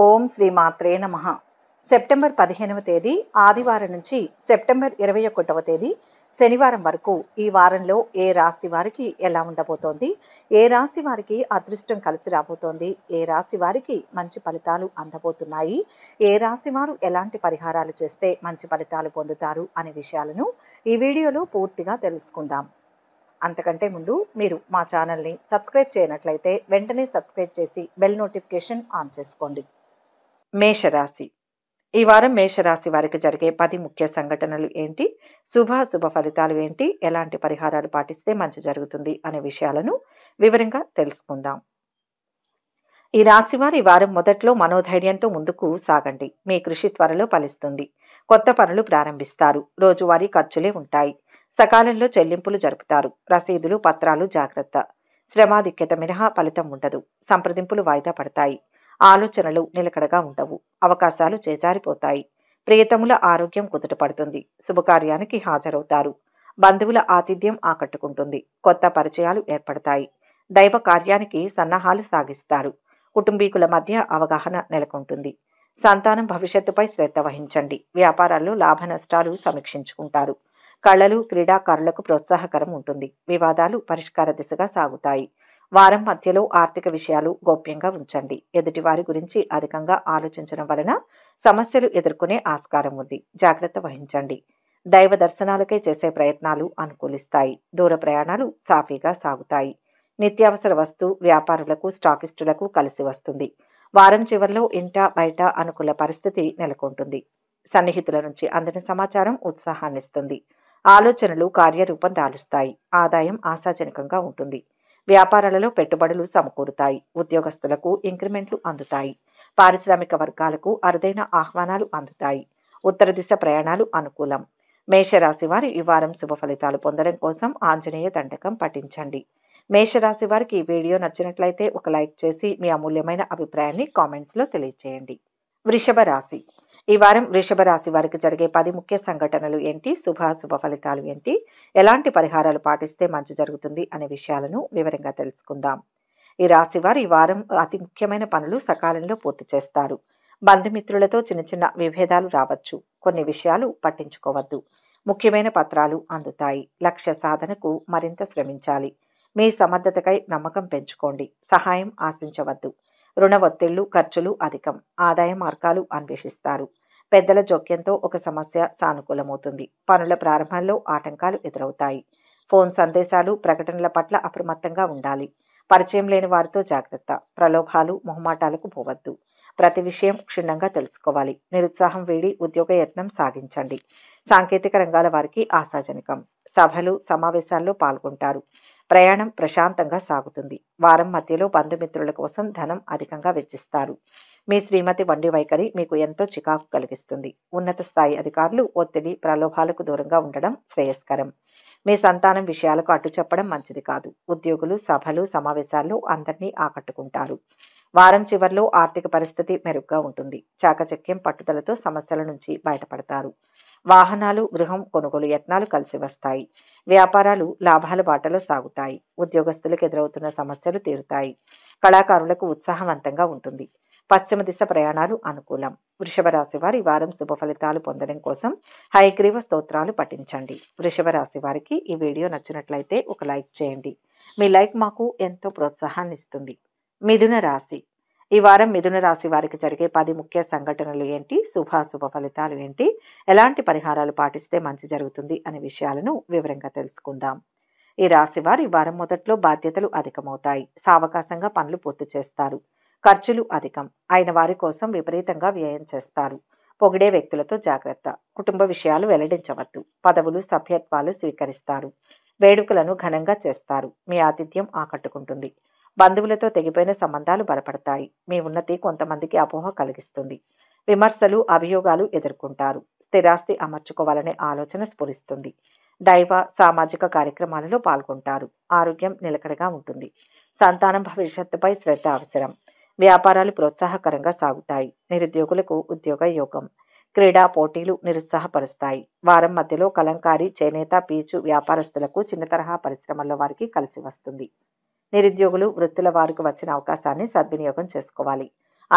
ఓం శ్రీ మాత్రే నమ సెప్టెంబర్ పదిహేనవ తేదీ ఆదివారం నుంచి సెప్టెంబర్ ఇరవై ఒకటవ తేదీ శనివారం వరకు ఈ వారంలో ఏ రాశి వారికి ఎలా ఉండబోతోంది ఏ రాశి వారికి అదృష్టం కలిసి రాబోతోంది ఏ రాశి వారికి మంచి ఫలితాలు అందబోతున్నాయి ఏ రాశి వారు ఎలాంటి పరిహారాలు చేస్తే మంచి ఫలితాలు పొందుతారు అనే విషయాలను ఈ వీడియోలో పూర్తిగా తెలుసుకుందాం అంతకంటే ముందు మీరు మా ఛానల్ని సబ్స్క్రైబ్ చేయనట్లయితే వెంటనే సబ్స్క్రైబ్ చేసి బెల్ నోటిఫికేషన్ ఆన్ చేసుకోండి మేషరాశి ఈ వారం మేషరాశి వారికి జరిగే పది ముఖ్య సంఘటనలు ఏంటి శుభ శుభ ఫలితాలు ఏంటి ఎలాంటి పరిహారాలు పాటిస్తే మంచి జరుగుతుంది అనే విషయాలను వివరంగా తెలుసుకుందాం ఈ రాశి వారి వారం మొదట్లో మనోధైర్యంతో ముందుకు సాగండి మీ కృషి త్వరలో ఫలిస్తుంది కొత్త పనులు ప్రారంభిస్తారు రోజువారీ ఖర్చులే ఉంటాయి సకాలంలో చెల్లింపులు జరుపుతారు రసీదులు పత్రాలు జాగ్రత్త శ్రమాధిక్యత మినహా ఫలితం ఉండదు సంప్రదింపులు వాయిదా పడతాయి ఆలోచనలు నిలకడగా ఉండవు అవకాశాలు చేజారిపోతాయి ప్రియతముల ఆరోగ్యం కుదుటపడుతుంది శుభకార్యానికి హాజరవుతారు బంధువుల ఆతిథ్యం ఆకట్టుకుంటుంది కొత్త పరిచయాలు ఏర్పడతాయి దైవ కార్యానికి సన్నాహాలు సాగిస్తారు కుటుంబీకుల మధ్య అవగాహన నెలకొంటుంది సంతానం భవిష్యత్తుపై శ్రద్ధ వహించండి వ్యాపారాల్లో లాభ నష్టాలు సమీక్షించుకుంటారు కళలు క్రీడాకారులకు ప్రోత్సాహకరం ఉంటుంది వివాదాలు పరిష్కార దిశగా సాగుతాయి వారం మధ్యలో ఆర్థిక విషయాలు గోప్యంగా ఉంచండి ఎదుటి వారి గురించి అధికంగా ఆలోచించడం వలన సమస్యలు ఎదుర్కొనే ఆస్కారం ఉంది జాగ్రత్త వహించండి దైవ దర్శనాలకే చేసే ప్రయత్నాలు అనుకూలిస్తాయి దూర ప్రయాణాలు సాఫీగా సాగుతాయి నిత్యావసర వస్తు వ్యాపారులకు స్టాకిస్టులకు కలిసి వస్తుంది వారం చివరిలో ఇంట బయట అనుకూల పరిస్థితి నెలకొంటుంది సన్నిహితుల నుంచి అందిన సమాచారం ఉత్సాహాన్నిస్తుంది ఆలోచనలు కార్యరూపం దాలుస్తాయి ఆదాయం ఆశాజనకంగా ఉంటుంది వ్యాపారాలలో పెట్టుబడులు సమకూరుతాయి ఉద్యోగస్తులకు ఇంక్రిమెంట్లు అందుతాయి పారిశ్రామిక వర్గాలకు అరుదైన ఆహ్వానాలు అందుతాయి ఉత్తర దిశ ప్రయాణాలు అనుకూలం మేషరాశి వారి ఈ వారం శుభ ఫలితాలు పొందడం కోసం ఆంజనేయ దండకం పఠించండి మేషరాశి వారికి ఈ వీడియో నచ్చినట్లయితే ఒక లైక్ చేసి మీ అమూల్యమైన అభిప్రాయాన్ని కామెంట్స్లో తెలియజేయండి వృషభ రాశి ఈ వారం వృషభ రాశి వారికి జరిగే పది ముఖ్య సంఘటనలు ఏంటి శుభాశుభ ఫలితాలు ఏంటి ఎలాంటి పరిహారాలు పాటిస్తే మంచి జరుగుతుంది అనే విషయాలను వివరంగా తెలుసుకుందాం ఈ రాశి వారు ఈ వారం అతి ముఖ్యమైన పనులు సకాలంలో పూర్తి చేస్తారు బంధుమిత్రులతో చిన్న చిన్న విభేదాలు రావచ్చు కొన్ని విషయాలు పట్టించుకోవద్దు ముఖ్యమైన పత్రాలు అందుతాయి లక్ష్య సాధనకు మరింత శ్రమించాలి మీ సమర్థతకై నమ్మకం పెంచుకోండి సహాయం ఆశించవద్దు రుణ ఒత్తిళ్లు ఖర్చులు అధికం ఆదాయ మార్గాలు అన్వేషిస్తారు పెద్దల జోక్యంతో ఒక సమస్య సానుకూలమవుతుంది పనుల ప్రారంభంలో ఆటంకాలు ఎదురవుతాయి ఫోన్ సందేశాలు ప్రకటనల పట్ల అప్రమత్తంగా ఉండాలి పరిచయం లేని వారితో జాగ్రత్త ప్రలోభాలు మొహమాటాలకు పోవద్దు ప్రతి విషయం క్షుణ్ణంగా తెలుసుకోవాలి నిరుత్సాహం వీడి ఉద్యోగ యత్నం సాగించండి సాంకేతిక రంగాల వారికి ఆశాజనకం సభలు సమావేశాల్లో పాల్గొంటారు ప్రయాణం ప్రశాంతంగా సాగుతుంది వారం మధ్యలో బంధుమిత్రుల కోసం ధనం అధికంగా వెచ్చిస్తారు మీ శ్రీమతి వండి వైఖరి మీకు ఎంతో చికాకు కలిగిస్తుంది ఉన్నత స్థాయి అధికారులు ఒత్తిడి ప్రలోభాలకు దూరంగా ఉండడం శ్రేయస్కరం మీ సంతానం విషయాలకు అడ్డు చెప్పడం మంచిది కాదు ఉద్యోగులు సభలు సమావేశాల్లో అందరినీ ఆకట్టుకుంటారు వారం చివరిలో ఆర్థిక పరిస్థితి మెరుగ్గా ఉంటుంది చాకచక్యం పట్టుదలతో సమస్యల నుంచి బయటపడతారు వాహనాలు గృహం కొనుగోలు యత్నాలు కలిసి వస్తాయి వ్యాపారాలు లాభాల బాటలో సాగుతాయి ఉద్యోగస్తులకు ఎదురవుతున్న సమస్యలు తీరుతాయి కళాకారులకు ఉత్సాహవంతంగా ఉంటుంది పశ్చిమ దిశ ప్రయాణాలు అనుకూలం వృషభ రాశి వారి వారం శుభ ఫలితాలు పొందడం కోసం హయగ్రీవ స్తోత్రాలు పఠించండి వృషభ రాశి వారికి ఈ వీడియో నచ్చినట్లయితే ఒక లైక్ చేయండి మీ లైక్ మాకు ఎంతో ప్రోత్సాహాన్ని ఇస్తుంది మిథున రాశి ఈ వారం మిథున రాశి వారికి జరిగే పది ముఖ్య సంఘటనలు ఏంటి శుభాశుభ ఫలితాలు ఏంటి ఎలాంటి పరిహారాలు పాటిస్తే మంచి జరుగుతుంది అనే విషయాలను వివరంగా తెలుసుకుందాం ఈ రాశి వారి వారం మొదట్లో బాధ్యతలు అధికమవుతాయి సావకాశంగా పనులు పూర్తి చేస్తారు ఖర్చులు అధికం అయిన వారి కోసం విపరీతంగా వ్యయం చేస్తారు పొగిడే వ్యక్తులతో జాగ్రత్త కుటుంబ విషయాలు వెల్లడించవద్దు పదవులు సభ్యత్వాలు స్వీకరిస్తారు వేడుకలను ఘనంగా చేస్తారు మీ ఆతిథ్యం ఆకట్టుకుంటుంది బంధువులతో తెగిపోయిన సంబంధాలు బలపడతాయి మీ ఉన్నతి కొంతమందికి అపోహ కలిగిస్తుంది విమర్శలు అభియోగాలు ఎదుర్కొంటారు స్థిరాస్తి అమర్చుకోవాలనే ఆలోచన స్ఫురిస్తుంది దైవ సామాజిక కార్యక్రమాలలో పాల్గొంటారు ఆరోగ్యం నిలకడగా ఉంటుంది సంతానం భవిష్యత్తుపై శ్రద్ధ అవసరం వ్యాపారాలు ప్రోత్సాహకరంగా సాగుతాయి నిరుద్యోగులకు ఉద్యోగ యోగం క్రీడా పోటీలు నిరుత్సాహపరుస్తాయి వారం మధ్యలో కలంకారీ చేనేత పీచు వ్యాపారస్తులకు చిన్న తరహా పరిశ్రమల్లో వారికి కలిసి వస్తుంది నిరుద్యోగులు వృత్తుల వారికి వచ్చిన అవకాశాన్ని సద్వినియోగం చేసుకోవాలి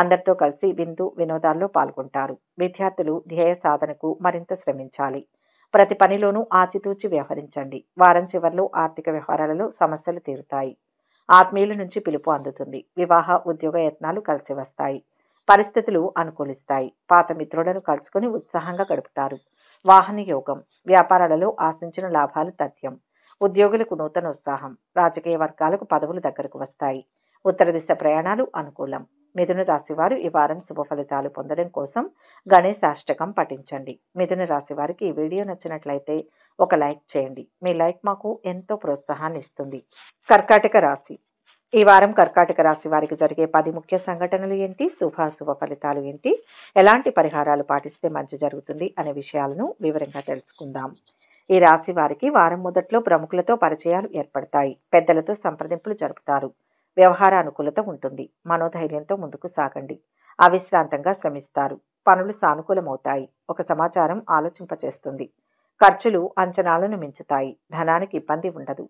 అందరితో కలిసి విందు వినోదాల్లో పాల్గొంటారు విద్యార్థులు ధ్యేయ సాధనకు మరింత శ్రమించాలి ప్రతి పనిలోనూ ఆచితూచి వ్యవహరించండి వారం చివరిలో ఆర్థిక వ్యవహారాలలో సమస్యలు తీరుతాయి ఆత్మీయుల నుంచి పిలుపు అందుతుంది వివాహ ఉద్యోగ యత్నాలు కలిసి వస్తాయి పరిస్థితులు అనుకూలిస్తాయి పాత మిత్రులను కలుసుకుని ఉత్సాహంగా గడుపుతారు వాహన యోగం వ్యాపారాలలో ఆశించిన లాభాలు తథ్యం ఉద్యోగులకు నూతన ఉత్సాహం రాజకీయ వర్గాలకు పదవులు దగ్గరకు వస్తాయి ఉత్తర దిశ ప్రయాణాలు అనుకూలం మిథున రాశి వారు ఈ వారం శుభ ఫలితాలు పొందడం కోసం గణేశాష్టకం పఠించండి మిథున రాశి వారికి ఈ వీడియో నచ్చినట్లయితే ఒక లైక్ చేయండి మీ లైక్ మాకు ఎంతో ప్రోత్సాహాన్ని ఇస్తుంది కర్కాటక రాశి ఈ వారం కర్కాటక రాశి వారికి జరిగే పది ముఖ్య సంఘటనలు ఏంటి శుభాశుభ ఫలితాలు ఏంటి ఎలాంటి పరిహారాలు పాటిస్తే మంచి జరుగుతుంది అనే విషయాలను వివరంగా తెలుసుకుందాం ఈ రాశి వారికి వారం మొదట్లో ప్రముఖులతో పరిచయాలు ఏర్పడతాయి పెద్దలతో సంప్రదింపులు జరుపుతారు వ్యవహార అనుకూలత ఉంటుంది మనోధైర్యంతో ముందుకు సాగండి అవిశ్రాంతంగా శ్రమిస్తారు పనులు సానుకూలమవుతాయి ఒక సమాచారం ఆలోచింపచేస్తుంది ఖర్చులు అంచనాలను మించుతాయి ధనానికి ఇబ్బంది ఉండదు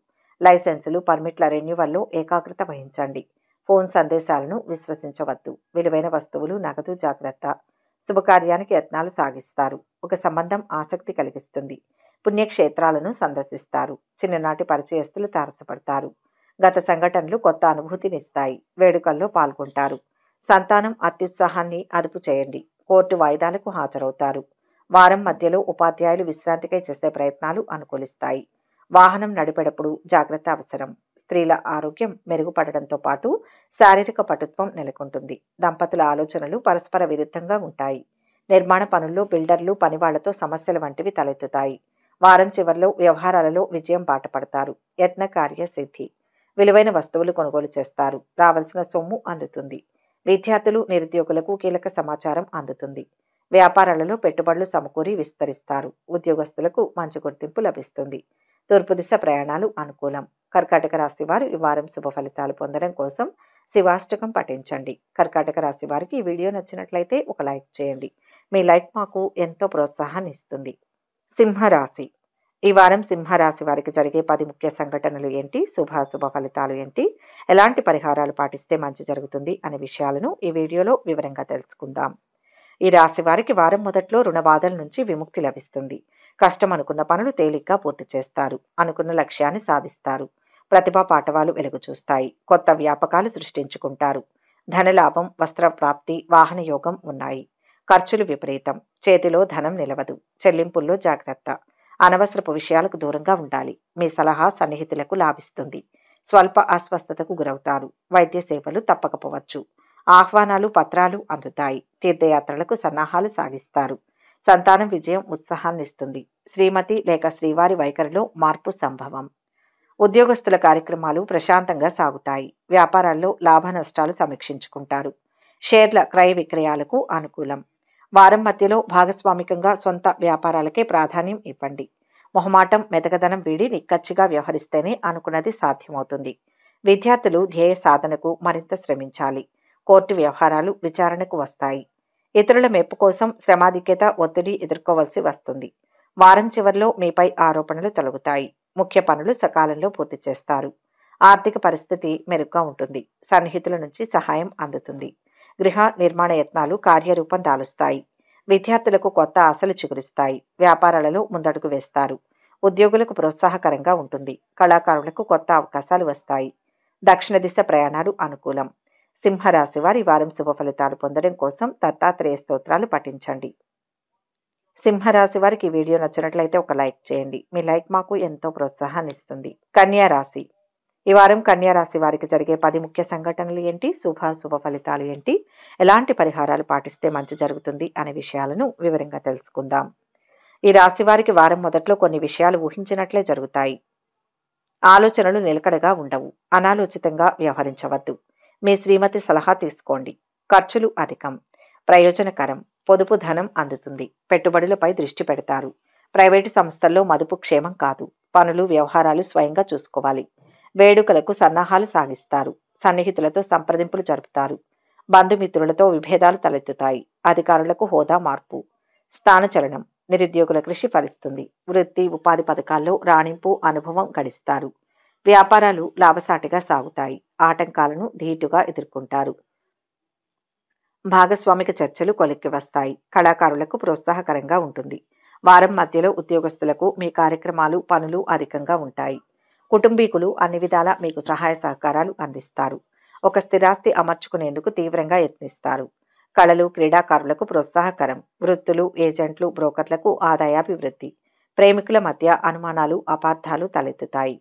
లైసెన్సులు పర్మిట్ల రెన్యువల్లో ఏకాగ్రత వహించండి ఫోన్ సందేశాలను విశ్వసించవద్దు విలువైన వస్తువులు నగదు జాగ్రత్త శుభకార్యానికి యత్నాలు సాగిస్తారు ఒక సంబంధం ఆసక్తి కలిగిస్తుంది పుణ్యక్షేత్రాలను సందర్శిస్తారు చిన్ననాటి పరిచయస్తులు తారసపడతారు గత సంఘటనలు కొత్త అనుభూతినిస్తాయి వేడుకల్లో పాల్గొంటారు సంతానం అత్యుత్సాహాన్ని అదుపు చేయండి కోర్టు వాయిదాలకు హాజరవుతారు వారం మధ్యలో ఉపాధ్యాయులు విశ్రాంతికై చేసే ప్రయత్నాలు అనుకూలిస్తాయి వాహనం నడిపేటప్పుడు జాగ్రత్త అవసరం స్త్రీల ఆరోగ్యం మెరుగుపడడంతో పాటు శారీరక పటుత్వం నెలకొంటుంది దంపతుల ఆలోచనలు పరస్పర విరుద్ధంగా ఉంటాయి నిర్మాణ పనుల్లో బిల్డర్లు పనివాళ్లతో సమస్యల వంటివి తలెత్తుతాయి వారం చివరిలో వ్యవహారాలలో విజయం బాటపడతారు యత్న కార్య సిద్ధి విలువైన వస్తువులు కొనుగోలు చేస్తారు రావాల్సిన సొమ్ము అందుతుంది విద్యార్థులు నిరుద్యోగులకు కీలక సమాచారం అందుతుంది వ్యాపారాలలో పెట్టుబడులు సమకూరి విస్తరిస్తారు ఉద్యోగస్తులకు మంచి గుర్తింపు లభిస్తుంది తూర్పు దిశ ప్రయాణాలు అనుకూలం కర్కాటక రాశి వారు ఈ వారం శుభ ఫలితాలు పొందడం కోసం శివాష్టకం పఠించండి కర్కాటక రాశి వారికి ఈ వీడియో నచ్చినట్లయితే ఒక లైక్ చేయండి మీ లైక్ మాకు ఎంతో ప్రోత్సాహాన్ని ఇస్తుంది సింహరాశి ఈ వారం సింహరాశి వారికి జరిగే పది ముఖ్య సంఘటనలు ఏంటి శుభాశుభ ఫలితాలు ఏంటి ఎలాంటి పరిహారాలు పాటిస్తే మంచి జరుగుతుంది అనే విషయాలను ఈ వీడియోలో వివరంగా తెలుసుకుందాం ఈ రాశి వారికి వారం మొదట్లో రుణ బాధల నుంచి విముక్తి లభిస్తుంది కష్టం అనుకున్న పనులు తేలిగ్గా పూర్తి చేస్తారు అనుకున్న లక్ష్యాన్ని సాధిస్తారు ప్రతిభా పాఠవాలు వెలుగు చూస్తాయి కొత్త వ్యాపకాలు సృష్టించుకుంటారు ధనలాభం వస్త్ర ప్రాప్తి వాహన యోగం ఉన్నాయి ఖర్చులు విపరీతం చేతిలో ధనం నిలవదు చెల్లింపుల్లో జాగ్రత్త అనవసరపు విషయాలకు దూరంగా ఉండాలి మీ సలహా సన్నిహితులకు లాభిస్తుంది స్వల్ప అస్వస్థతకు గురవుతారు వైద్య సేవలు తప్పకపోవచ్చు ఆహ్వానాలు పత్రాలు అందుతాయి తీర్థయాత్రలకు సన్నాహాలు సాగిస్తారు సంతానం విజయం ఉత్సాహాన్ని ఇస్తుంది శ్రీమతి లేక శ్రీవారి వైఖరిలో మార్పు సంభవం ఉద్యోగస్తుల కార్యక్రమాలు ప్రశాంతంగా సాగుతాయి వ్యాపారాల్లో లాభ నష్టాలు సమీక్షించుకుంటారు షేర్ల క్రయ విక్రయాలకు అనుకూలం వారం మధ్యలో భాగస్వామికంగా సొంత వ్యాపారాలకే ప్రాధాన్యం ఇవ్వండి మొహమాటం మెదకదనం వీడి నిక్కచ్చిగా వ్యవహరిస్తేనే అనుకున్నది సాధ్యమవుతుంది విద్యార్థులు ధ్యేయ సాధనకు మరింత శ్రమించాలి కోర్టు వ్యవహారాలు విచారణకు వస్తాయి ఇతరుల మెప్పు కోసం శ్రమాధిక్యత ఒత్తిడి ఎదుర్కోవలసి వస్తుంది వారం చివరిలో మీపై ఆరోపణలు తొలగుతాయి ముఖ్య పనులు సకాలంలో పూర్తి చేస్తారు ఆర్థిక పరిస్థితి మెరుగ్గా ఉంటుంది సన్నిహితుల నుంచి సహాయం అందుతుంది గృహ నిర్మాణ యత్నాలు కార్యరూపం దాలుస్తాయి విద్యార్థులకు కొత్త ఆశలు చిగురిస్తాయి వ్యాపారాలలో ముందడుగు వేస్తారు ఉద్యోగులకు ప్రోత్సాహకరంగా ఉంటుంది కళాకారులకు కొత్త అవకాశాలు వస్తాయి దక్షిణ దిశ ప్రయాణాలు అనుకూలం సింహరాశి వారి వారం శుభ ఫలితాలు పొందడం కోసం దత్తాత్రేయ స్తోత్రాలు పఠించండి సింహరాశి వారికి వీడియో నచ్చినట్లయితే ఒక లైక్ చేయండి మీ లైక్ మాకు ఎంతో ప్రోత్సాహాన్ని ఇస్తుంది కన్యా రాశి ఈ వారం కన్యారాశి వారికి జరిగే పది ముఖ్య సంఘటనలు ఏంటి శుభ శుభ ఫలితాలు ఏంటి ఎలాంటి పరిహారాలు పాటిస్తే మంచి జరుగుతుంది అనే విషయాలను వివరంగా తెలుసుకుందాం ఈ రాశి వారికి వారం మొదట్లో కొన్ని విషయాలు ఊహించినట్లే జరుగుతాయి ఆలోచనలు నిలకడగా ఉండవు అనాలోచితంగా వ్యవహరించవద్దు మీ శ్రీమతి సలహా తీసుకోండి ఖర్చులు అధికం ప్రయోజనకరం పొదుపు ధనం అందుతుంది పెట్టుబడులపై దృష్టి పెడతారు ప్రైవేటు సంస్థల్లో మదుపు క్షేమం కాదు పనులు వ్యవహారాలు స్వయంగా చూసుకోవాలి వేడుకలకు సన్నాహాలు సాగిస్తారు సన్నిహితులతో సంప్రదింపులు జరుపుతారు బంధుమిత్రులతో విభేదాలు తలెత్తుతాయి అధికారులకు హోదా మార్పు స్థానచలనం నిరుద్యోగుల కృషి ఫలిస్తుంది వృత్తి ఉపాధి పథకాల్లో రాణింపు అనుభవం గడిస్తారు వ్యాపారాలు లాభసాటిగా సాగుతాయి ఆటంకాలను ధీటుగా ఎదుర్కొంటారు భాగస్వామిక చర్చలు కొలిక్కి వస్తాయి కళాకారులకు ప్రోత్సాహకరంగా ఉంటుంది వారం మధ్యలో ఉద్యోగస్తులకు మీ కార్యక్రమాలు పనులు అధికంగా ఉంటాయి కుటుంబీకులు అన్ని విధాల మీకు సహాయ సహకారాలు అందిస్తారు ఒక స్థిరాస్తి అమర్చుకునేందుకు తీవ్రంగా యత్నిస్తారు కళలు క్రీడాకారులకు ప్రోత్సాహకరం వృత్తులు ఏజెంట్లు బ్రోకర్లకు ఆదాయాభివృద్ధి ప్రేమికుల మధ్య అనుమానాలు అపార్థాలు తలెత్తుతాయి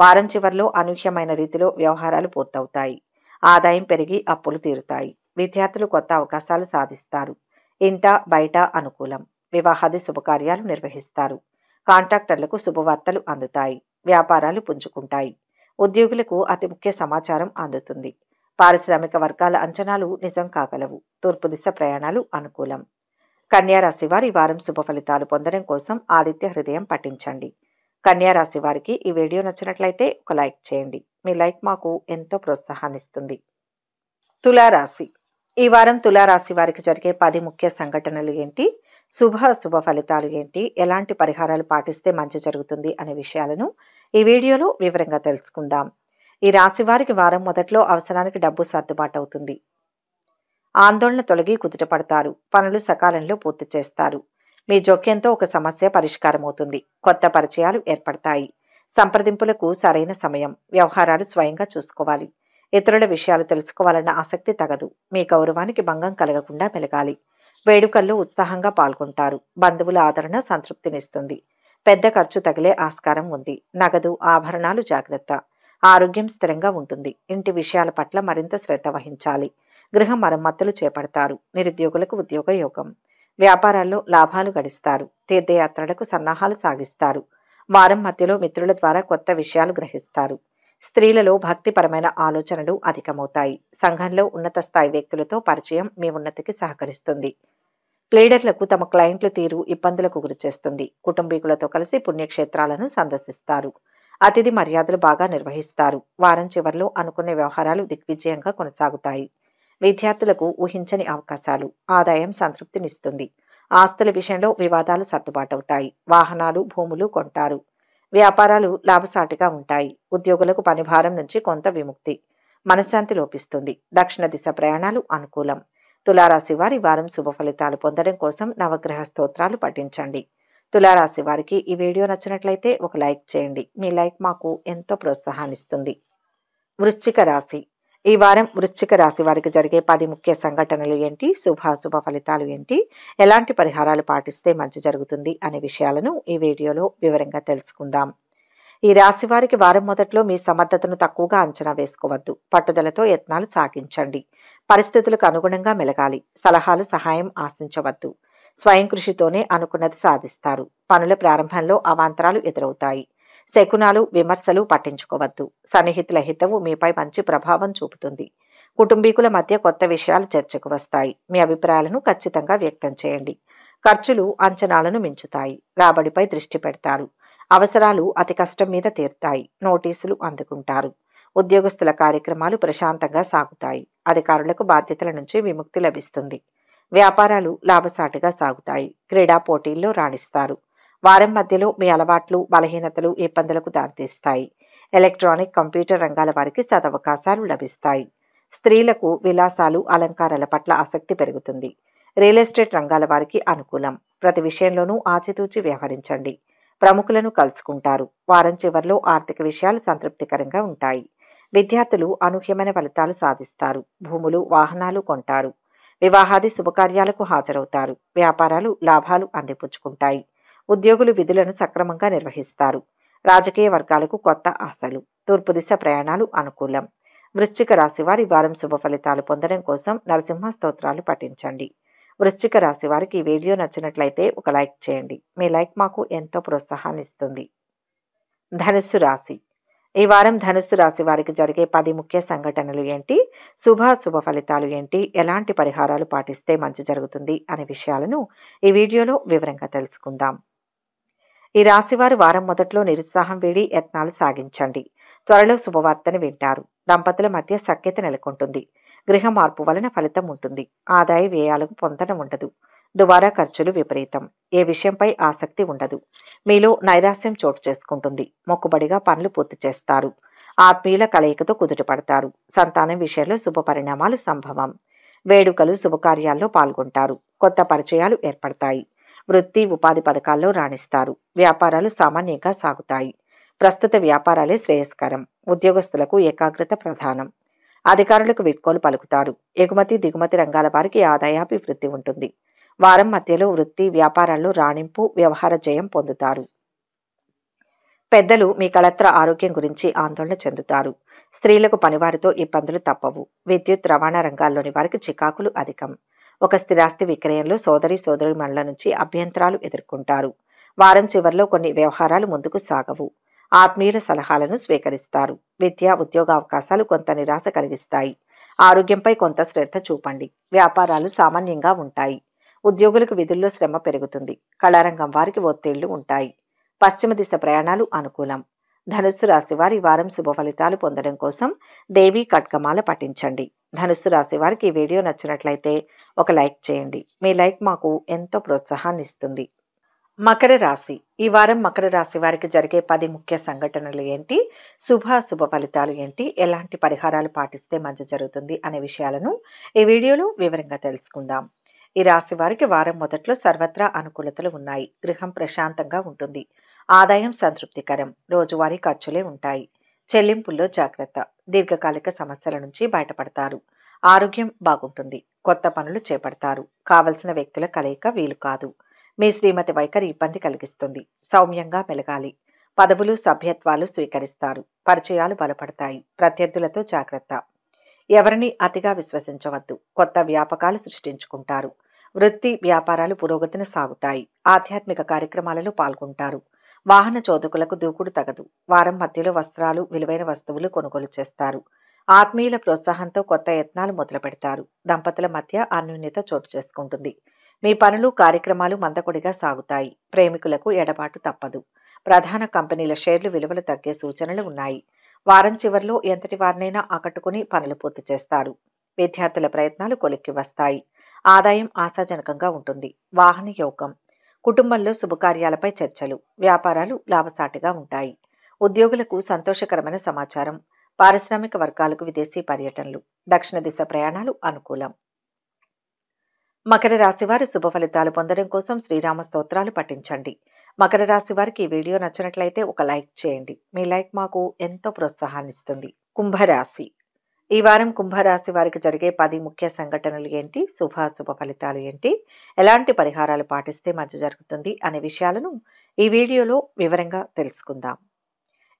వారం చివరిలో అనూహ్యమైన రీతిలో వ్యవహారాలు పూర్తవుతాయి ఆదాయం పెరిగి అప్పులు తీరుతాయి విద్యార్థులు కొత్త అవకాశాలు సాధిస్తారు ఇంట బయట అనుకూలం వివాహాది శుభకార్యాలు నిర్వహిస్తారు కాంట్రాక్టర్లకు శుభవార్తలు అందుతాయి వ్యాపారాలు పుంజుకుంటాయి ఉద్యోగులకు అతి ముఖ్య సమాచారం అందుతుంది పారిశ్రామిక వర్గాల అంచనాలు నిజం కాగలవు తూర్పు దిశ ప్రయాణాలు అనుకూలం కన్యారాశి వారి వారం శుభ ఫలితాలు పొందడం కోసం ఆదిత్య హృదయం పఠించండి కన్యారాశి వారికి ఈ వీడియో నచ్చినట్లయితే ఒక లైక్ చేయండి మీ లైక్ మాకు ఎంతో ప్రోత్సాహాన్నిస్తుంది తులారాశి ఈ వారం తులారాశి వారికి జరిగే పది ముఖ్య సంఘటనలు ఏంటి శుభ శుభ ఫలితాలు ఏంటి ఎలాంటి పరిహారాలు పాటిస్తే మంచి జరుగుతుంది అనే విషయాలను ఈ వీడియోలో వివరంగా తెలుసుకుందాం ఈ రాశి వారికి వారం మొదట్లో అవసరానికి డబ్బు సర్దుబాటు అవుతుంది ఆందోళన తొలగి కుదుటపడతారు పనులు సకాలంలో పూర్తి చేస్తారు మీ జోక్యంతో ఒక సమస్య పరిష్కారం అవుతుంది కొత్త పరిచయాలు ఏర్పడతాయి సంప్రదింపులకు సరైన సమయం వ్యవహారాలు స్వయంగా చూసుకోవాలి ఇతరుల విషయాలు తెలుసుకోవాలన్న ఆసక్తి తగదు మీ గౌరవానికి భంగం కలగకుండా మెలగాలి వేడుకల్లో ఉత్సాహంగా పాల్గొంటారు బంధువుల ఆదరణ సంతృప్తినిస్తుంది పెద్ద ఖర్చు తగిలే ఆస్కారం ఉంది నగదు ఆభరణాలు జాగ్రత్త ఆరోగ్యం స్థిరంగా ఉంటుంది ఇంటి విషయాల పట్ల మరింత శ్రద్ధ వహించాలి గృహ మరమ్మతులు చేపడతారు నిరుద్యోగులకు ఉద్యోగ యోగం వ్యాపారాల్లో లాభాలు గడిస్తారు తీర్థయాత్రలకు సన్నాహాలు సాగిస్తారు వారం మధ్యలో మిత్రుల ద్వారా కొత్త విషయాలు గ్రహిస్తారు స్త్రీలలో భక్తిపరమైన ఆలోచనలు అధికమవుతాయి సంఘంలో ఉన్నత స్థాయి వ్యక్తులతో పరిచయం మీ ఉన్నతికి సహకరిస్తుంది ప్లేడర్లకు తమ క్లయింట్ల తీరు ఇబ్బందులకు గురిచేస్తుంది కుటుంబీకులతో కలిసి పుణ్యక్షేత్రాలను సందర్శిస్తారు అతిథి మర్యాదలు బాగా నిర్వహిస్తారు వారం చివరిలో అనుకునే వ్యవహారాలు దిగ్విజయంగా కొనసాగుతాయి విద్యార్థులకు ఊహించని అవకాశాలు ఆదాయం సంతృప్తినిస్తుంది ఆస్తుల విషయంలో వివాదాలు సర్దుబాటవుతాయి వాహనాలు భూములు కొంటారు వ్యాపారాలు లాభసాటిగా ఉంటాయి ఉద్యోగులకు పనిభారం నుంచి కొంత విముక్తి మనశ్శాంతి లోపిస్తుంది దక్షిణ దిశ ప్రయాణాలు అనుకూలం తులారాశి వారి వారం శుభ ఫలితాలు పొందడం కోసం నవగ్రహ స్తోత్రాలు పఠించండి తులారాశి వారికి ఈ వీడియో నచ్చినట్లయితే ఒక లైక్ చేయండి మీ లైక్ మాకు ఎంతో ప్రోత్సాహాన్నిస్తుంది వృశ్చిక రాశి ఈ వారం వృశ్చిక రాశి వారికి జరిగే పది ముఖ్య సంఘటనలు ఏంటి శుభాశుభ ఫలితాలు ఏంటి ఎలాంటి పరిహారాలు పాటిస్తే మంచి జరుగుతుంది అనే విషయాలను ఈ వీడియోలో వివరంగా తెలుసుకుందాం ఈ రాశి వారికి వారం మొదట్లో మీ సమర్థతను తక్కువగా అంచనా వేసుకోవద్దు పట్టుదలతో యత్నాలు సాగించండి పరిస్థితులకు అనుగుణంగా మెలగాలి సలహాలు సహాయం ఆశించవద్దు స్వయం కృషితోనే అనుకున్నది సాధిస్తారు పనుల ప్రారంభంలో అవాంతరాలు ఎదురవుతాయి శకునాలు విమర్శలు పట్టించుకోవద్దు సన్నిహితుల హితవు మీపై మంచి ప్రభావం చూపుతుంది కుటుంబీకుల మధ్య కొత్త విషయాలు చర్చకు వస్తాయి మీ అభిప్రాయాలను ఖచ్చితంగా వ్యక్తం చేయండి ఖర్చులు అంచనాలను మించుతాయి రాబడిపై దృష్టి పెడతారు అవసరాలు అతి కష్టం మీద తీరుతాయి నోటీసులు అందుకుంటారు ఉద్యోగస్తుల కార్యక్రమాలు ప్రశాంతంగా సాగుతాయి అధికారులకు బాధ్యతల నుంచి విముక్తి లభిస్తుంది వ్యాపారాలు లాభసాటిగా సాగుతాయి క్రీడా పోటీల్లో రాణిస్తారు వారం మధ్యలో మీ అలవాట్లు బలహీనతలు ఇబ్బందులకు దారితీస్తాయి ఎలక్ట్రానిక్ కంప్యూటర్ రంగాల వారికి సదవకాశాలు లభిస్తాయి స్త్రీలకు విలాసాలు అలంకారాల పట్ల ఆసక్తి పెరుగుతుంది రియల్ ఎస్టేట్ రంగాల వారికి అనుకూలం ప్రతి విషయంలోనూ ఆచితూచి వ్యవహరించండి ప్రముఖులను కలుసుకుంటారు వారం చివరిలో ఆర్థిక విషయాలు సంతృప్తికరంగా ఉంటాయి విద్యార్థులు అనూహ్యమైన ఫలితాలు సాధిస్తారు భూములు వాహనాలు కొంటారు వివాహాది శుభకార్యాలకు హాజరవుతారు వ్యాపారాలు లాభాలు అందిపుచ్చుకుంటాయి ఉద్యోగులు విధులను సక్రమంగా నిర్వహిస్తారు రాజకీయ వర్గాలకు కొత్త ఆశలు తూర్పు దిశ ప్రయాణాలు అనుకూలం వృశ్చిక రాశి వారి వారం శుభ ఫలితాలు పొందడం కోసం నరసింహ స్తోత్రాలు పఠించండి వృశ్చిక రాశి వారికి ఈ వీడియో నచ్చినట్లయితే ఒక లైక్ చేయండి మీ లైక్ మాకు ఎంతో ప్రోత్సాహాన్ని ఇస్తుంది ధనుస్సు రాశి ఈ వారం ధనుస్సు రాశి వారికి జరిగే పది ముఖ్య సంఘటనలు ఏంటి శుభాశుభ ఫలితాలు ఏంటి ఎలాంటి పరిహారాలు పాటిస్తే మంచి జరుగుతుంది అనే విషయాలను ఈ వీడియోలో వివరంగా తెలుసుకుందాం ఈ రాశివారు వారం మొదట్లో నిరుత్సాహం వీడి యత్నాలు సాగించండి త్వరలో శుభవార్తను వింటారు దంపతుల మధ్య సఖ్యత నెలకొంటుంది గృహ మార్పు వలన ఫలితం ఉంటుంది ఆదాయ వ్యయాలకు పొందడం ఉండదు దుబారా ఖర్చులు విపరీతం ఏ విషయంపై ఆసక్తి ఉండదు మీలో నైరాస్యం చోటు చేసుకుంటుంది మొక్కుబడిగా పనులు పూర్తి చేస్తారు ఆత్మీయుల కలయికతో కుదుటపడతారు సంతానం విషయంలో శుభ పరిణామాలు సంభవం వేడుకలు శుభకార్యాల్లో పాల్గొంటారు కొత్త పరిచయాలు ఏర్పడతాయి వృత్తి ఉపాధి పథకాల్లో రాణిస్తారు వ్యాపారాలు సామాన్యంగా సాగుతాయి ప్రస్తుత వ్యాపారాలే శ్రేయస్కరం ఉద్యోగస్తులకు ఏకాగ్రత ప్రధానం అధికారులకు వీడ్కోలు పలుకుతారు ఎగుమతి దిగుమతి రంగాల వారికి ఆదాయాభివృద్ధి ఉంటుంది వారం మధ్యలో వృత్తి వ్యాపారాల్లో రాణింపు వ్యవహార జయం పొందుతారు పెద్దలు మీ కళత్ర ఆరోగ్యం గురించి ఆందోళన చెందుతారు స్త్రీలకు పనివారితో ఇబ్బందులు తప్పవు విద్యుత్ రవాణా రంగాల్లోని వారికి చికాకులు అధికం ఒక స్థిరాస్తి విక్రయంలో సోదరి సోదరుడి మండల నుంచి అభ్యంతరాలు ఎదుర్కొంటారు వారం చివరిలో కొన్ని వ్యవహారాలు ముందుకు సాగవు ఆత్మీయుల సలహాలను స్వీకరిస్తారు విద్యా ఉద్యోగ అవకాశాలు కొంత నిరాశ కలిగిస్తాయి ఆరోగ్యంపై కొంత శ్రద్ధ చూపండి వ్యాపారాలు సామాన్యంగా ఉంటాయి ఉద్యోగులకు విధుల్లో శ్రమ పెరుగుతుంది కళారంగం వారికి ఒత్తిళ్లు ఉంటాయి పశ్చిమ దిశ ప్రయాణాలు అనుకూలం ధనుస్సు రాశి వారి వారం శుభ ఫలితాలు పొందడం కోసం దేవీ కట్కమాల పఠించండి ధనుస్సు రాశి వారికి ఈ వీడియో నచ్చినట్లయితే ఒక లైక్ చేయండి మీ లైక్ మాకు ఎంతో ప్రోత్సాహాన్ని ఇస్తుంది మకర రాశి ఈ వారం మకర రాశి వారికి జరిగే పది ముఖ్య సంఘటనలు ఏంటి శుభాశుభ ఫలితాలు ఏంటి ఎలాంటి పరిహారాలు పాటిస్తే మంచి జరుగుతుంది అనే విషయాలను ఈ వీడియోలో వివరంగా తెలుసుకుందాం ఈ రాశి వారికి వారం మొదట్లో సర్వత్రా అనుకూలతలు ఉన్నాయి గృహం ప్రశాంతంగా ఉంటుంది ఆదాయం సంతృప్తికరం రోజువారీ ఖర్చులే ఉంటాయి చెల్లింపుల్లో జాగ్రత్త దీర్ఘకాలిక సమస్యల నుంచి బయటపడతారు ఆరోగ్యం బాగుంటుంది కొత్త పనులు చేపడతారు కావలసిన వ్యక్తుల కలయిక వీలు కాదు మీ శ్రీమతి వైఖరి ఇబ్బంది కలిగిస్తుంది సౌమ్యంగా మెలగాలి పదవులు సభ్యత్వాలు స్వీకరిస్తారు పరిచయాలు బలపడతాయి ప్రత్యర్థులతో జాగ్రత్త ఎవరిని అతిగా విశ్వసించవద్దు కొత్త వ్యాపకాలు సృష్టించుకుంటారు వృత్తి వ్యాపారాలు పురోగతిని సాగుతాయి ఆధ్యాత్మిక కార్యక్రమాలలో పాల్గొంటారు వాహన చోదకులకు దూకుడు తగదు వారం మధ్యలో వస్త్రాలు విలువైన వస్తువులు కొనుగోలు చేస్తారు ఆత్మీయుల ప్రోత్సాహంతో కొత్త యత్నాలు మొదలు పెడతారు దంపతుల మధ్య అన్యోన్యత చోటు చేసుకుంటుంది మీ పనులు కార్యక్రమాలు మందకొడిగా సాగుతాయి ప్రేమికులకు ఎడబాటు తప్పదు ప్రధాన కంపెనీల షేర్లు విలువలు తగ్గే సూచనలు ఉన్నాయి వారం చివరిలో ఎంతటి వారినైనా ఆకట్టుకుని పనులు పూర్తి చేస్తారు విద్యార్థుల ప్రయత్నాలు కొలిక్కి వస్తాయి ఆదాయం ఆశాజనకంగా ఉంటుంది వాహన యోగం కుటుంబంలో శుభకార్యాలపై చర్చలు వ్యాపారాలు లాభసాటిగా ఉంటాయి ఉద్యోగులకు సంతోషకరమైన సమాచారం పారిశ్రామిక వర్గాలకు విదేశీ పర్యటనలు దక్షిణ దిశ ప్రయాణాలు అనుకూలం మకర రాశి శుభ ఫలితాలు పొందడం కోసం శ్రీరామ స్తోత్రాలు పఠించండి మకర రాశి వారికి ఈ వీడియో నచ్చినట్లయితే ఒక లైక్ చేయండి మీ లైక్ మాకు ఎంతో ప్రోత్సాహాన్నిస్తుంది కుంభరాశి ఈ వారం కుంభరాశి వారికి జరిగే పది ముఖ్య సంఘటనలు ఏంటి శుభాశుభ ఫలితాలు ఏంటి ఎలాంటి పరిహారాలు పాటిస్తే మంచి జరుగుతుంది అనే విషయాలను ఈ వీడియోలో వివరంగా తెలుసుకుందాం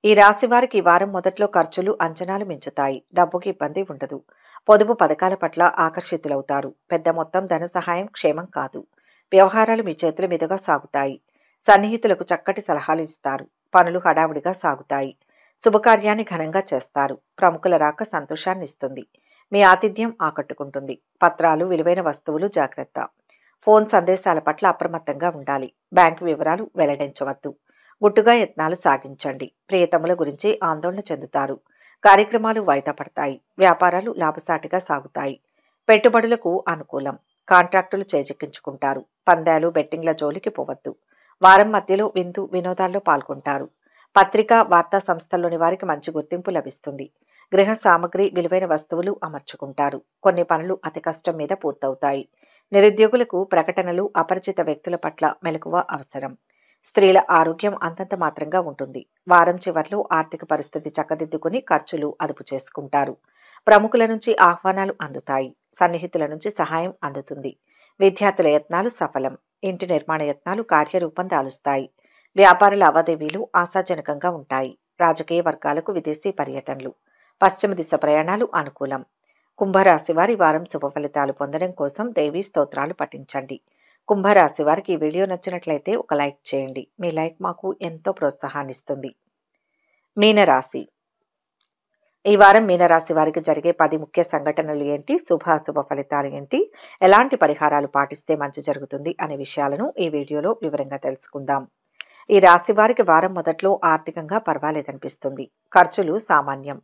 ఈ రాశి వారికి ఈ వారం మొదట్లో ఖర్చులు అంచనాలు మించుతాయి డబ్బుకి ఇబ్బంది ఉండదు పొదుపు పథకాల పట్ల ఆకర్షితులవుతారు పెద్ద మొత్తం ధన సహాయం క్షేమం కాదు వ్యవహారాలు మీ చేతుల మీదుగా సాగుతాయి సన్నిహితులకు చక్కటి సలహాలు ఇస్తారు పనులు హడావుడిగా సాగుతాయి శుభకార్యాన్ని ఘనంగా చేస్తారు ప్రముఖుల రాక సంతోషాన్ని ఇస్తుంది మీ ఆతిథ్యం ఆకట్టుకుంటుంది పత్రాలు విలువైన వస్తువులు జాగ్రత్త ఫోన్ సందేశాల పట్ల అప్రమత్తంగా ఉండాలి బ్యాంకు వివరాలు వెల్లడించవద్దు గుట్టుగా యత్నాలు సాగించండి ప్రియతముల గురించి ఆందోళన చెందుతారు కార్యక్రమాలు వాయిదా పడతాయి వ్యాపారాలు లాభసాటిగా సాగుతాయి పెట్టుబడులకు అనుకూలం కాంట్రాక్టులు చేజెక్కించుకుంటారు పందాలు బెట్టింగ్ల జోలికి పోవద్దు వారం మధ్యలో విందు వినోదాల్లో పాల్గొంటారు పత్రికా వార్తా సంస్థల్లోని వారికి మంచి గుర్తింపు లభిస్తుంది గృహ సామగ్రి విలువైన వస్తువులు అమర్చుకుంటారు కొన్ని పనులు అతి కష్టం మీద పూర్తవుతాయి నిరుద్యోగులకు ప్రకటనలు అపరిచిత వ్యక్తుల పట్ల మెలకువ అవసరం స్త్రీల ఆరోగ్యం అంతంత మాత్రంగా ఉంటుంది వారం చివర్లో ఆర్థిక పరిస్థితి చక్కదిద్దుకుని ఖర్చులు అదుపు చేసుకుంటారు ప్రముఖుల నుంచి ఆహ్వానాలు అందుతాయి సన్నిహితుల నుంచి సహాయం అందుతుంది విద్యార్థుల యత్నాలు సఫలం ఇంటి నిర్మాణ యత్నాలు కార్యరూపం దాలుస్తాయి వ్యాపార లావాదేవీలు ఆశాజనకంగా ఉంటాయి రాజకీయ వర్గాలకు విదేశీ పర్యటనలు పశ్చిమ దిశ ప్రయాణాలు అనుకూలం కుంభరాశి వారి వారం శుభ ఫలితాలు పొందడం కోసం దేవీ స్తోత్రాలు పఠించండి కుంభరాశి వారికి ఈ వీడియో నచ్చినట్లయితే ఒక లైక్ చేయండి మీ లైక్ మాకు ఎంతో ప్రోత్సాహాన్నిస్తుంది మీనరాశి ఈ వారం మీనరాశి వారికి జరిగే పది ముఖ్య సంఘటనలు ఏంటి శుభాశుభ ఫలితాలు ఏంటి ఎలాంటి పరిహారాలు పాటిస్తే మంచి జరుగుతుంది అనే విషయాలను ఈ వీడియోలో వివరంగా తెలుసుకుందాం ఈ రాశి వారికి వారం మొదట్లో ఆర్థికంగా పర్వాలేదనిపిస్తుంది ఖర్చులు సామాన్యం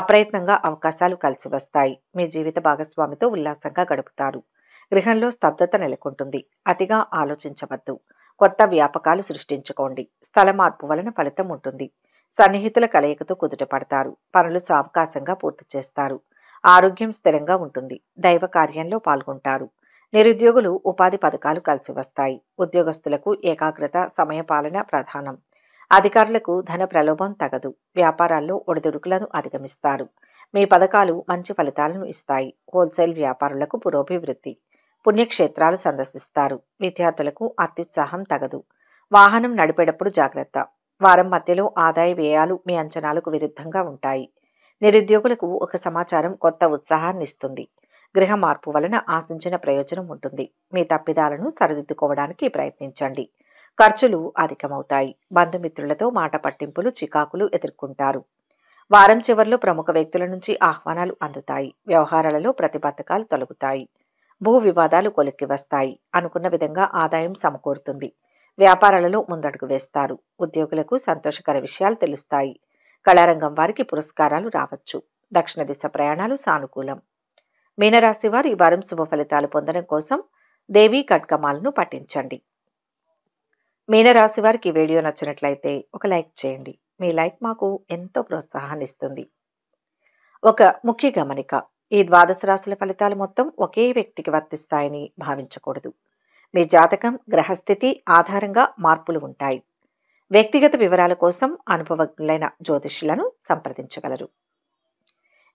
అప్రయత్నంగా అవకాశాలు కలిసి వస్తాయి మీ జీవిత భాగస్వామితో ఉల్లాసంగా గడుపుతారు గృహంలో స్తబ్దత నెలకొంటుంది అతిగా ఆలోచించవద్దు కొత్త వ్యాపకాలు సృష్టించుకోండి స్థల మార్పు వలన ఫలితం ఉంటుంది సన్నిహితుల కలయికతో కుదుటపడతారు పనులు సావకాశంగా పూర్తి చేస్తారు ఆరోగ్యం స్థిరంగా ఉంటుంది దైవ కార్యంలో పాల్గొంటారు నిరుద్యోగులు ఉపాధి పథకాలు కలిసి వస్తాయి ఉద్యోగస్తులకు ఏకాగ్రత సమయపాలన ప్రధానం అధికారులకు ధన ప్రలోభం తగదు వ్యాపారాల్లో ఒడిదుడుకులను అధిగమిస్తారు మీ పథకాలు మంచి ఫలితాలను ఇస్తాయి హోల్సేల్ వ్యాపారులకు పురోభివృద్ధి పుణ్యక్షేత్రాలు సందర్శిస్తారు విద్యార్థులకు అత్యుత్సాహం తగదు వాహనం నడిపేటప్పుడు జాగ్రత్త వారం మధ్యలో ఆదాయ వ్యయాలు మీ అంచనాలకు విరుద్ధంగా ఉంటాయి నిరుద్యోగులకు ఒక సమాచారం కొత్త ఉత్సాహాన్ని ఇస్తుంది గృహ మార్పు వలన ఆశించిన ప్రయోజనం ఉంటుంది మీ తప్పిదాలను సరిదిద్దుకోవడానికి ప్రయత్నించండి ఖర్చులు అధికమవుతాయి బంధుమిత్రులతో మాట పట్టింపులు చికాకులు ఎదుర్కొంటారు వారం చివరిలో ప్రముఖ వ్యక్తుల నుంచి ఆహ్వానాలు అందుతాయి వ్యవహారాలలో ప్రతిబంధకాలు తొలగుతాయి భూ వివాదాలు కొలిక్కి వస్తాయి అనుకున్న విధంగా ఆదాయం సమకూరుతుంది వ్యాపారాలలో ముందడుగు వేస్తారు ఉద్యోగులకు సంతోషకర విషయాలు తెలుస్తాయి కళారంగం వారికి పురస్కారాలు రావచ్చు దక్షిణ దిశ ప్రయాణాలు సానుకూలం మీనరాశి వారు ఈ వారం శుభ ఫలితాలు పొందడం కోసం దేవి కట్కమాలను పఠించండి మీనరాశి వారికి వీడియో నచ్చినట్లయితే ఒక లైక్ చేయండి మీ లైక్ మాకు ఎంతో ప్రోత్సాహాన్ని ఇస్తుంది ఒక ముఖ్య గమనిక ఈ ద్వాదశ రాశుల ఫలితాలు మొత్తం ఒకే వ్యక్తికి వర్తిస్తాయని భావించకూడదు మీ జాతకం గ్రహస్థితి ఆధారంగా మార్పులు ఉంటాయి వ్యక్తిగత వివరాల కోసం అనుభవజ్ఞులైన జ్యోతిష్యులను సంప్రదించగలరు